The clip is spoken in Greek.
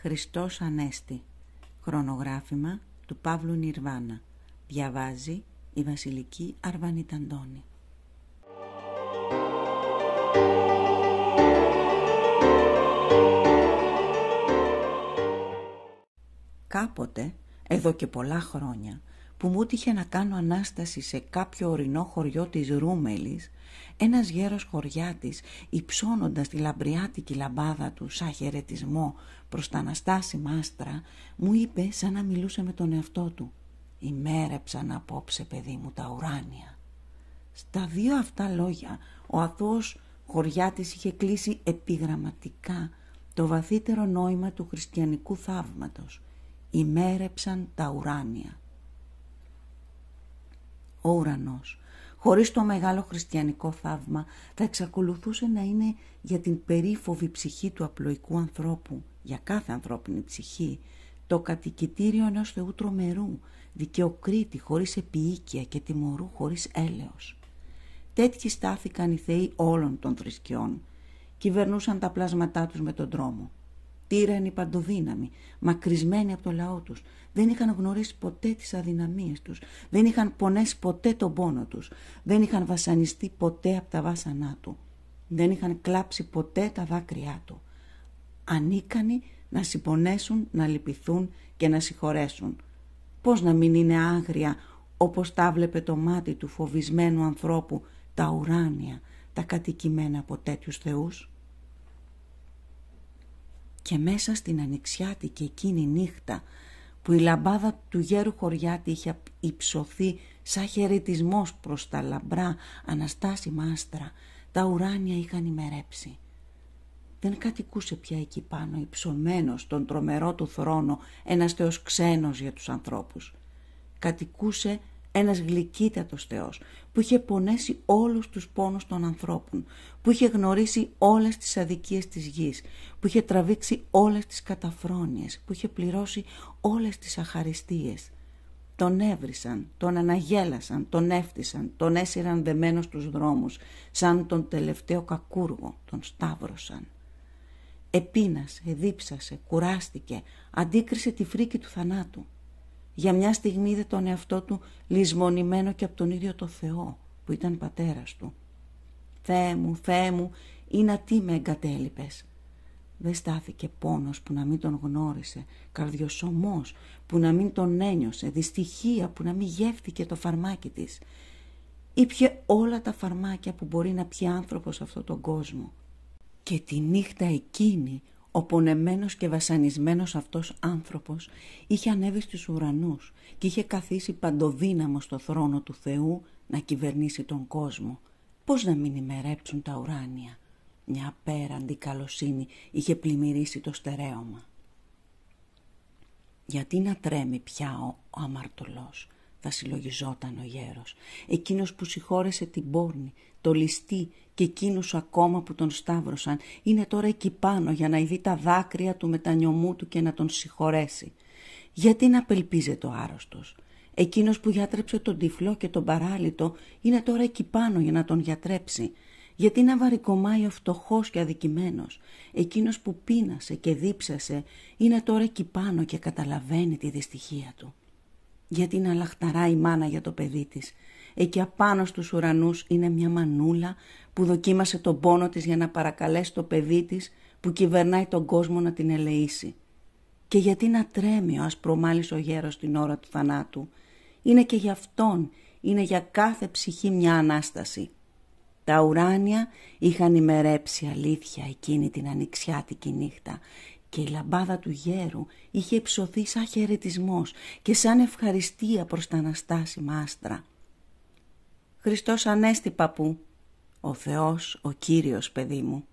Χριστός Ανέστη Χρονογράφημα του Παύλου Νιρβάνα Διαβάζει η Βασιλική Αρβανιταντώνη Κάποτε, εδώ και πολλά χρόνια, που μου τύχε να κάνω ανάσταση σε κάποιο ορεινό χωριό της Ρούμελης, ένας γέρος χωριάτης υψώνοντας τη λαμπριάτικη λαμπάδα του σαν χαιρετισμό προς τα αναστάσιμα μάστρα, μου είπε σαν να μιλούσε με τον εαυτό του «Ημέρεψαν απόψε παιδί μου τα ουράνια». Στα δύο αυτά λόγια ο αθώος χωριάτης είχε κλείσει επιγραμματικά το βαθύτερο νόημα του χριστιανικού θαύματος. Ημέρεψαν τα ουράνια ο ουρανός. Χωρίς το μεγάλο χριστιανικό θαύμα θα εξακολουθούσε να είναι για την περίφοβη ψυχή του απλοϊκού ανθρώπου, για κάθε ανθρώπινη ψυχή, το κατοικητήριο ενός Θεού τρομερού, δικαιοκρίτη χωρίς επιοίκεια και τιμωρού χωρίς έλεος. Τέτοιοι στάθηκαν οι Θεοί όλων των θρησκειών. Κυβερνούσαν τα πλάσματά τους με τον τρόμο τύρανοι παντοδύναμοι, μακρισμένοι από το λαό τους. Δεν είχαν γνωρίσει ποτέ τις αδυναμίες τους, δεν είχαν πονέσει ποτέ τον πόνο τους, δεν είχαν βασανιστεί ποτέ από τα βάσανά του, δεν είχαν κλάψει ποτέ τα δάκρυά του. Ανίκανοι να συμπονέσουν, να λυπηθούν και να συγχωρέσουν. Πώς να μην είναι άγρια όπως τα βλέπε το μάτι του φοβισμένου ανθρώπου τα ουράνια, τα κατοικημένα από τέτοιους θεούς και μέσα στην και εκείνη νύχτα που η λαμπάδα του γέρου χωριάτη είχε υψωθεί σαν χαιρετισμός προς τα λαμπρά αναστάσιμα άστρα, τα ουράνια είχαν ημερέψει. Δεν κατοικούσε πια εκεί πάνω υψωμένος στον τρομερό του θρόνο ένας θεός ξένος για τους ανθρώπους. Κατοικούσε ένας γλυκύτατος Θεός που είχε πονέσει όλους τους πόνους των ανθρώπων, που είχε γνωρίσει όλες τις αδικίες της γης, που είχε τραβήξει όλες τις καταφρόνιες, που είχε πληρώσει όλες τις αχαριστίες. Τον έβρισαν, τον αναγέλασαν, τον έφτισαν, τον έσυραν δεμένος στους δρόμους, σαν τον τελευταίο κακούργο, τον σταύρωσαν. Επίνασε, δίψασε, κουράστηκε, αντίκρισε τη φρίκη του θανάτου για μια στιγμή είδε τον εαυτό του λησμονημένο και από τον ίδιο το Θεό που ήταν πατέρας του. «Θεέ μου, Θεέ μου, είναι τι με εγκατέλειπες». Δεν στάθηκε πόνος που να μην τον γνώρισε, καρδιοσωμός που να μην τον ένιωσε, δυστυχία που να μην γεύτηκε το φαρμάκι της. Ήπιε όλα τα φαρμάκια που μπορεί να πιει άνθρωπος σε αυτόν τον κόσμο. Και τη νύχτα εκείνη ο πονεμένος και βασανισμένος αυτός άνθρωπος είχε ανέβει στους ουρανούς και είχε καθίσει παντοδύναμο στο θρόνο του Θεού να κυβερνήσει τον κόσμο. Πώς να μην ημερέψουν τα ουράνια. Μια απέραντη καλοσύνη είχε πλημμυρίσει το στερέωμα. Γιατί να τρέμει πια ο, ο αμαρτωλός θα συλλογιζόταν ο γέρος, εκείνος που συγχώρεσε την πόρνη, το ληστή και εκείνος ακόμα που τον σταύρωσαν, είναι τώρα εκεί πάνω για να ειδεί τα δάκρυα του μετανιωμού του και να τον συγχωρέσει. Γιατί να απελπίζεται ο άρρωστος. Εκείνος που γιατρέψε τον τυφλό και τον παράλυτο είναι τώρα εκεί πάνω για να τον γιατρέψει. Γιατί να βαρικομάει ο φτωχός και αδικημένος. Εκείνος που πείνασε και δίψασε είναι τώρα εκεί πάνω και καταλαβαίνει τη δυστυχία του γιατί να λαχταράει η μάνα για το παιδί της. Εκεί απάνω στους ουρανούς είναι μια μανούλα που δοκίμασε τον πόνο της για να παρακαλέσει το παιδί της που κυβερνάει τον κόσμο να την ελεήσει. Και γιατί να τρέμει ο ασπρομάλης ο γέρος την ώρα του θανάτου. Είναι και για αυτόν, είναι για κάθε ψυχή μια Ανάσταση. Τα ουράνια είχαν ημερέψει αλήθεια εκείνη την ανοιξιάτικη νύχτα και η λαμπάδα του γέρου είχε ψωθεί σαν χαιρετισμός και σαν ευχαριστία προς τα αναστάσιμα άστρα. «Χριστός Ανέστη, παππού! Ο Θεός, ο Κύριος, παιδί μου!»